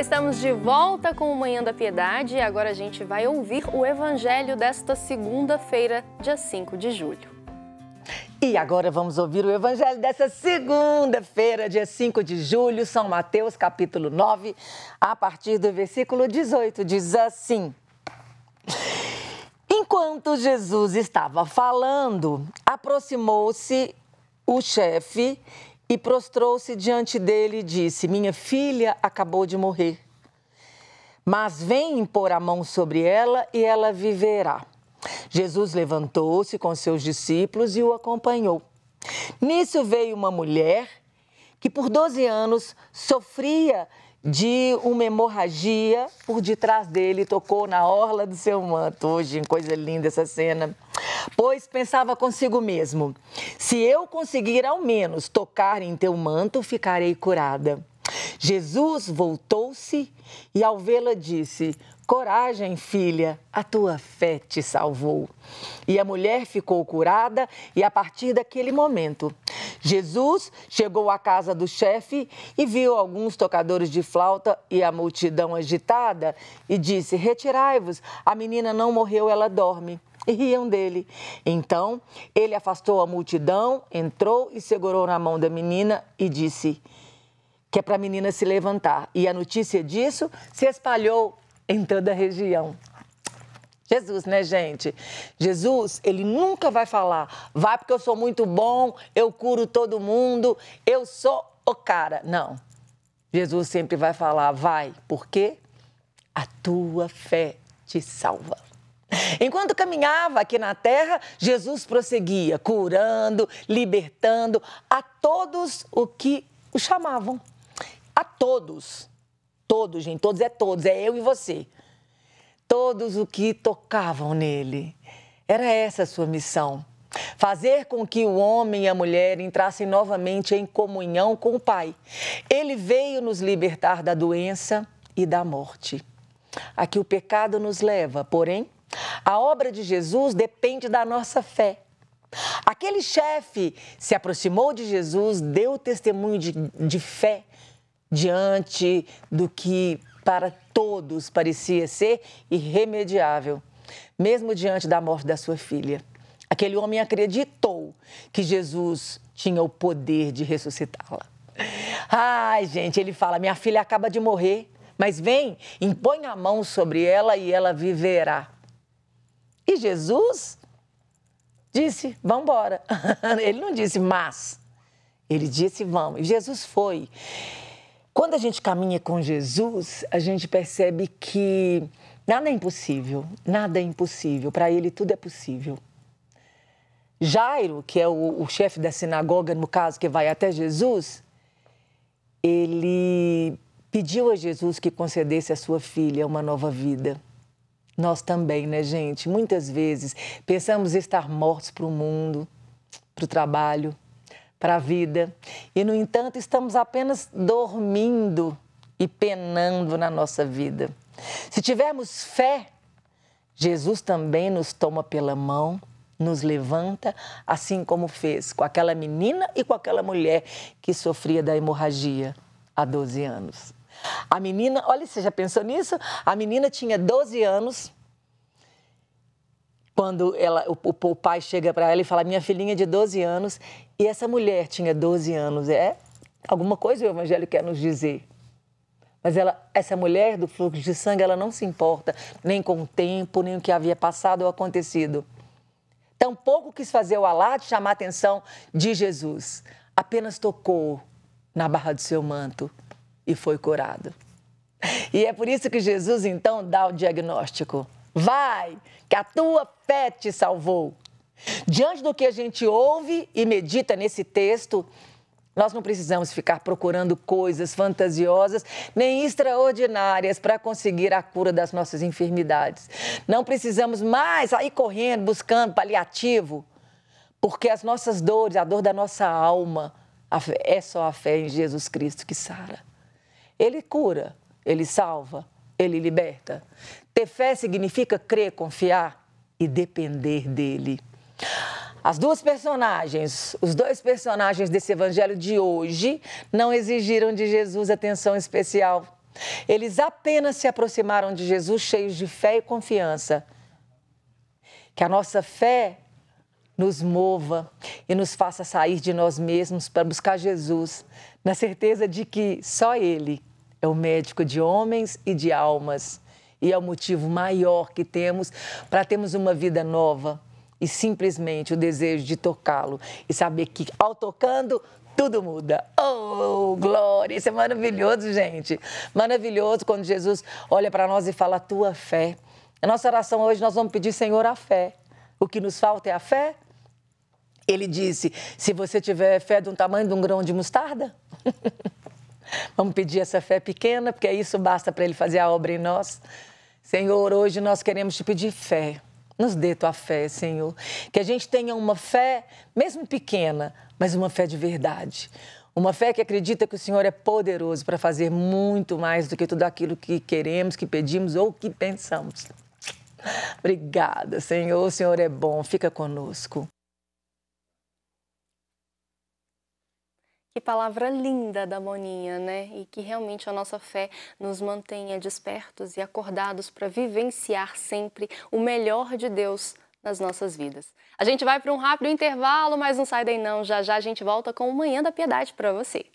estamos de volta com o Manhã da Piedade e agora a gente vai ouvir o evangelho desta segunda-feira, dia 5 de julho. E agora vamos ouvir o evangelho dessa segunda-feira, dia 5 de julho, São Mateus, capítulo 9, a partir do versículo 18, diz assim: Enquanto Jesus estava falando, aproximou-se o chefe e prostrou-se diante dele e disse: Minha filha acabou de morrer, mas vem impor a mão sobre ela e ela viverá. Jesus levantou-se com seus discípulos e o acompanhou. Nisso veio uma mulher que por 12 anos sofria de uma hemorragia por detrás dele, tocou na orla do seu manto. Hoje, coisa linda essa cena. Pois pensava consigo mesmo: se eu conseguir ao menos tocar em teu manto, ficarei curada. Jesus voltou-se e, ao vê-la, disse: Coragem, filha, a tua fé te salvou. E a mulher ficou curada, e a partir daquele momento, Jesus chegou à casa do chefe e viu alguns tocadores de flauta e a multidão agitada e disse: Retirai-vos, a menina não morreu, ela dorme. E riam dele. Então ele afastou a multidão, entrou e segurou na mão da menina e disse: Que é para a menina se levantar. E a notícia disso se espalhou em toda a região. Jesus, né, gente? Jesus, ele nunca vai falar, vai porque eu sou muito bom, eu curo todo mundo, eu sou o cara. Não. Jesus sempre vai falar, vai, porque a tua fé te salva. Enquanto caminhava aqui na terra, Jesus prosseguia, curando, libertando a todos o que o chamavam. A todos. Todos, gente, todos é todos, é eu e você todos o que tocavam nele. Era essa a sua missão. Fazer com que o homem e a mulher entrassem novamente em comunhão com o Pai. Ele veio nos libertar da doença e da morte. Aqui o pecado nos leva, porém, a obra de Jesus depende da nossa fé. Aquele chefe se aproximou de Jesus, deu testemunho de, de fé diante do que para todos parecia ser irremediável, mesmo diante da morte da sua filha. Aquele homem acreditou que Jesus tinha o poder de ressuscitá-la. Ai, gente, ele fala: minha filha acaba de morrer, mas vem, impõe a mão sobre ela e ela viverá. E Jesus disse: vamos embora. Ele não disse mas, ele disse: vamos. E Jesus foi. Quando a gente caminha com Jesus, a gente percebe que nada é impossível, nada é impossível, para ele tudo é possível. Jairo, que é o, o chefe da sinagoga, no caso, que vai até Jesus, ele pediu a Jesus que concedesse à sua filha uma nova vida. Nós também, né, gente? Muitas vezes pensamos estar mortos para o mundo, para o trabalho, para a vida. E, no entanto, estamos apenas dormindo e penando na nossa vida. Se tivermos fé, Jesus também nos toma pela mão, nos levanta, assim como fez com aquela menina e com aquela mulher que sofria da hemorragia há 12 anos. A menina, olha, você já pensou nisso? A menina tinha 12 anos quando ela, o, o pai chega para ela e fala: Minha filhinha é de 12 anos, e essa mulher tinha 12 anos. É alguma coisa o Evangelho quer nos dizer. Mas ela, essa mulher do fluxo de sangue, ela não se importa nem com o tempo, nem o que havia passado ou acontecido. Tampouco quis fazer o alarde chamar a atenção de Jesus. Apenas tocou na barra do seu manto e foi curado. E é por isso que Jesus então dá o diagnóstico. Vai, que a tua fé te salvou. Diante do que a gente ouve e medita nesse texto, nós não precisamos ficar procurando coisas fantasiosas nem extraordinárias para conseguir a cura das nossas enfermidades. Não precisamos mais sair correndo buscando paliativo, porque as nossas dores, a dor da nossa alma, é só a fé em Jesus Cristo que sara. Ele cura, ele salva, ele liberta. Ter fé significa crer, confiar e depender dele. As duas personagens, os dois personagens desse evangelho de hoje, não exigiram de Jesus atenção especial. Eles apenas se aproximaram de Jesus cheios de fé e confiança. Que a nossa fé nos mova e nos faça sair de nós mesmos para buscar Jesus, na certeza de que só Ele é o médico de homens e de almas. E é o motivo maior que temos para termos uma vida nova e simplesmente o desejo de tocá-lo e saber que ao tocando tudo muda. Oh, glória! Isso é maravilhoso, gente. Maravilhoso quando Jesus olha para nós e fala: a tua fé. A nossa oração hoje nós vamos pedir, Senhor, a fé. O que nos falta é a fé? Ele disse: se você tiver fé de um tamanho de um grão de mostarda. Vamos pedir essa fé pequena, porque isso basta para Ele fazer a obra em nós. Senhor, hoje nós queremos te pedir fé. Nos dê tua fé, Senhor. Que a gente tenha uma fé, mesmo pequena, mas uma fé de verdade. Uma fé que acredita que o Senhor é poderoso para fazer muito mais do que tudo aquilo que queremos, que pedimos ou que pensamos. Obrigada, Senhor. O Senhor é bom. Fica conosco. Que palavra linda da Moninha, né? E que realmente a nossa fé nos mantenha despertos e acordados para vivenciar sempre o melhor de Deus nas nossas vidas. A gente vai para um rápido intervalo, mas não sai daí não. Já já a gente volta com o Manhã da Piedade para você.